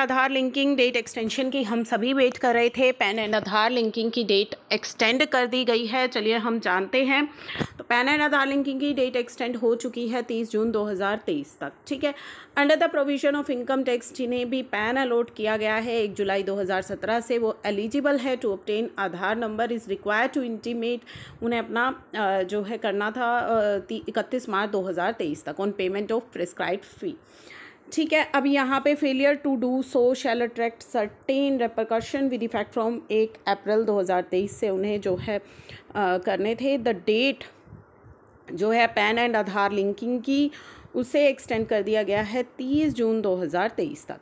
आधार linking date extension की हम सभी वेट कर रहे थे पैन एंड आधार लिंकिंग की डेट एक्सटेंड कर दी गई है चलिए हम जानते हैं तो पैन एंड आधार लिंकिंग की डेट एक्सटेंड हो चुकी है 30 जून 2023 तक ठीक है under the provision of income tax जिन्हें भी पैन अलॉट किया गया है एक जुलाई 2017 से वो एलिजिबल है to obtain Aadhaar number is require to intimate उन्हें अपना जो है करना था इकतीस मार्च दो तक on payment of prescribe fee ठीक है अब यहाँ पे failure to do so shall attract certain repercussion with effect from एक अप्रैल 2023 से उन्हें जो है आ, करने थे द डेट जो है पैन एंड आधार लिंकिंग की उसे एक्सटेंड कर दिया गया है 30 जून 2023 तक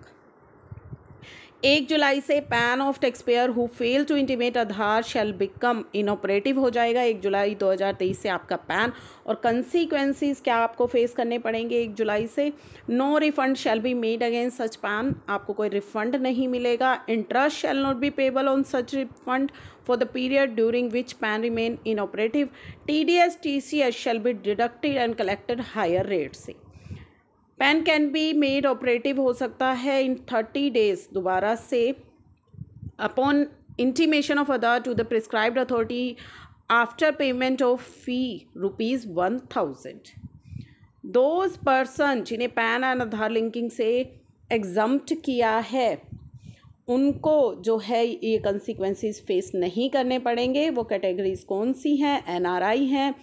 एक जुलाई से PAN of taxpayer who fail to intimate Aadhaar shall become inoperative हो जाएगा एक जुलाई 2023 से आपका पैन और कंसीक्वेंसीज क्या आपको फेस करने पड़ेंगे एक जुलाई से no refund shall be made against such PAN आपको कोई रिफंड नहीं मिलेगा interest shall not be payable on such refund for the period during which PAN remain inoperative T D S T C S shall be deducted and collected higher rate से PAN can be made operative हो सकता है in thirty days दोबारा से upon intimation of Aadhaar to the prescribe authority after payment of fee rupees one thousand those person जिन्हें PAN and Aadhaar linking से exempt किया है उनको जो है ये कंसिक्वेंसिस फेस नहीं करने पड़ेंगे वो कैटेगरीज कौन सी हैं एन आर आई हैं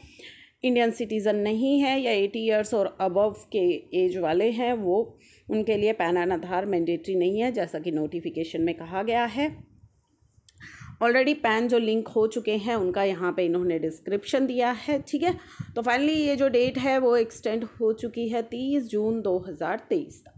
इंडियन सिटीज़न नहीं है या एटी ईयर्स और अबव के एज वाले हैं वो उनके लिए पैन एंड आधार मैंडेटरी नहीं है जैसा कि नोटिफिकेशन में कहा गया है ऑलरेडी पैन जो लिंक हो चुके हैं उनका यहाँ पे इन्होंने डिस्क्रिप्शन दिया है ठीक है तो फाइनली ये जो डेट है वो एक्सटेंड हो चुकी है तीस जून दो तक